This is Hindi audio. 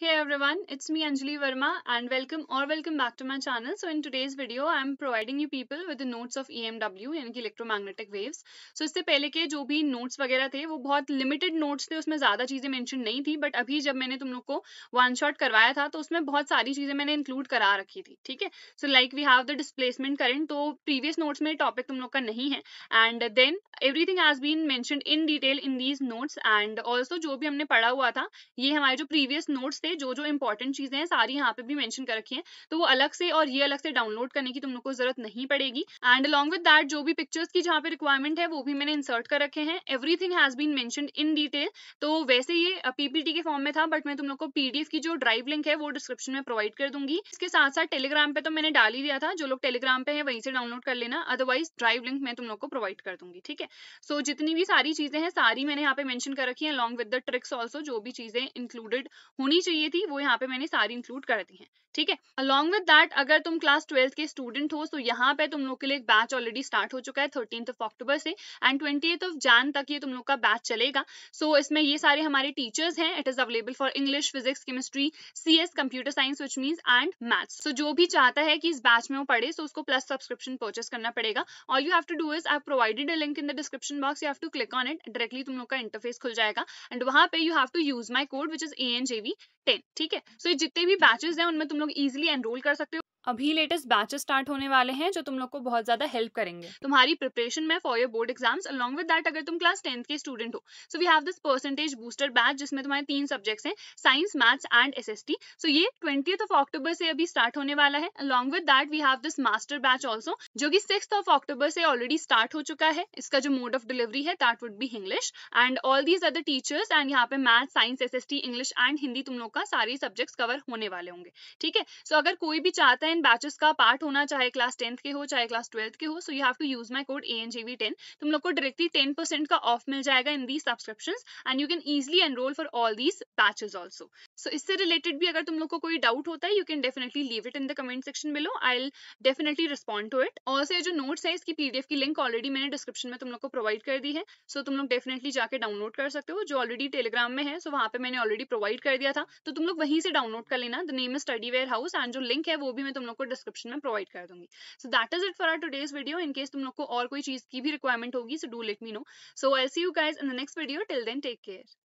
Hey everyone, it's me Anjali Verma and welcome or welcome back to my channel. So in today's video, I'm providing you people with the notes of EMW यानी कि electromagnetic waves. So इससे पहले के जो भी notes वगैरह थे वो बहुत limited notes थे उसमें ज़्यादा चीज़ें mention नहीं थी but अभी जब मैंने तुम लोग को one shot करवाया था तो उसमें बहुत सारी चीज़ें मैंने include करा रखी थी ठीक है So like we have the displacement current, तो previous notes में topic तुम लोग का नहीं है and then everything has been mentioned in detail in these notes and also जो भी हमने पढ़ा हुआ था ये हमारे जो previous notes पे जो जो इंपॉर्टेंट चीजें हैं सारी यहाँ पे भी मेंशन कर रखी हैं तो वो अलग से और ये अलग से डाउनलोड करने की तुम लोग को जरूरत नहीं पड़ेगी एंड अलॉन्ग विद दैट जो भी पिक्चर्स की जहाँ पे रिक्वायरमेंट है वो भी मैंने इंसर्ट कर रखे हैं everything has been mentioned in detail तो वैसे ये पीपीटी के फॉर्म में था बट मैं तुम लोग को पीडीएफ की जो ड्राइव लिंक है वो डिस्क्रिप्शन में प्रोवाइड कर दूंगी इसके साथ साथ टेलीग्राम पे तो मैंने डाल ही दिया था जो लोग टेलीग्राम पे है वहीं से डाउनलोड कर लेना अदरवाइज ड्राइव लिंक मैं तुम लोग को प्रोवाइड कर दूंगी ठीक है सो जितनी भी सारी चीजें हैं सारी मैंने यहाँ पे मैंशन कर रखी है along with the tricks also जो भी चीजें इंक्लूडेड होनी चाहिए चाहिए थी वो यहाँ पे मैंने सारी इंक्लूड कर दी है ठीक है अलॉन्ग विद डैट अगर तुम क्लास ट्वेल्थ के स्टूडेंट हो तो यहाँ पे तुम लोग के लिए एक बैच ऑलरेडी स्टार्ट हो चुका है थर्टीन ऑफ अक्टूबर से एंड ट्वेंटी ऑफ जैन तक ये तुम लोग का बैच चलेगा सो so, इसमें ये सारे हमारे टीचर्स हैं it is available for English physics chemistry C S computer science which means and maths so जो भी चाहता है कि इस बैच में वो पढ़े सो so उसको प्लस सब्सक्रिप्शन परचेस करना पड़ेगा all you have to do is I provided a link in the description box you have to click on it directly तुम लोग का इंटरफेस खुल जाएगा एंड वहां पे you have to use my code which is A N JV ten ठीक है सो so, जितने भी बैचेस हैं उनमें तुम लोग इजिली एनरोल कर सकते हो अभी लेटेस्ट बैचेस स्टार्ट होने वाले हैं जो तुम लोग को बहुत ज्यादा हेल्प करेंगे तुम्हारी प्रिपरेशन में for your board exams along with that अगर तुम क्लास टेंथ के स्टूडेंट हो so we have this percentage booster batch जिसमें तुम्हारे तीन सब्जेक्ट्स हैं science maths and S S T so ये ट्वेंटी ऑफ अक्टूबर से अभी स्टार्ट होने वाला है along with that we have this master batch also जो की सिक्स ऑफ अक्टूबर से ऑलरेडी स्टार्ट हो चुका है इसका जो मोड ऑफ डिलीवरी है that would be English and all these other teachers and यहाँ पे math science S S T English and Hindi तुम लोग का सारे सब्जेक्ट्स कवर होने वाले होंगे ठीक है सो अगर कोई भी चाहता है टेन बैचेस का पार्ट होना चाहे क्लास टेंथ के हो चाहे क्लास ट्वेल्थ के हो so you have to use my code A N G V ten तुम लोग को डायरेक्टली टेन परसेंट का ऑफ मिल जाएगा in these subscription and you can easily enroll for all these batches also so इससे रिलेटेड भी अगर तुम लोग को कोई डाउट होता है you can definitely leave it in the comment section below I'll definitely respond to it से जो नोट्स है इसकी पीडीएफ की लिंक ऑलरेडी मैंने डिस्क्रिप्शन में तुम लोग को प्रोवाइड कर दी है सो so तुम लोग डेफिनेटली जाकर डाउनलोड कर सकते हो जो ऑलरेडी टेलीग्राम में है सो so वहाँ पे मैंने ऑलरेडी प्रोवाइड कर दिया था तो तुम लोग वहीं से डाउनलोड कर लेना the name study warehouse and जो लिंक है वो भी मैं तुम तुम लोग को डिस्क्रिप्शन में प्रोवाइड कर दूंगी so that is it for our today's video in case तुम लोग को और कोई चीज की भी रिक्वायरमेंट होगी so do let me know so I see you guys in the next video till then take care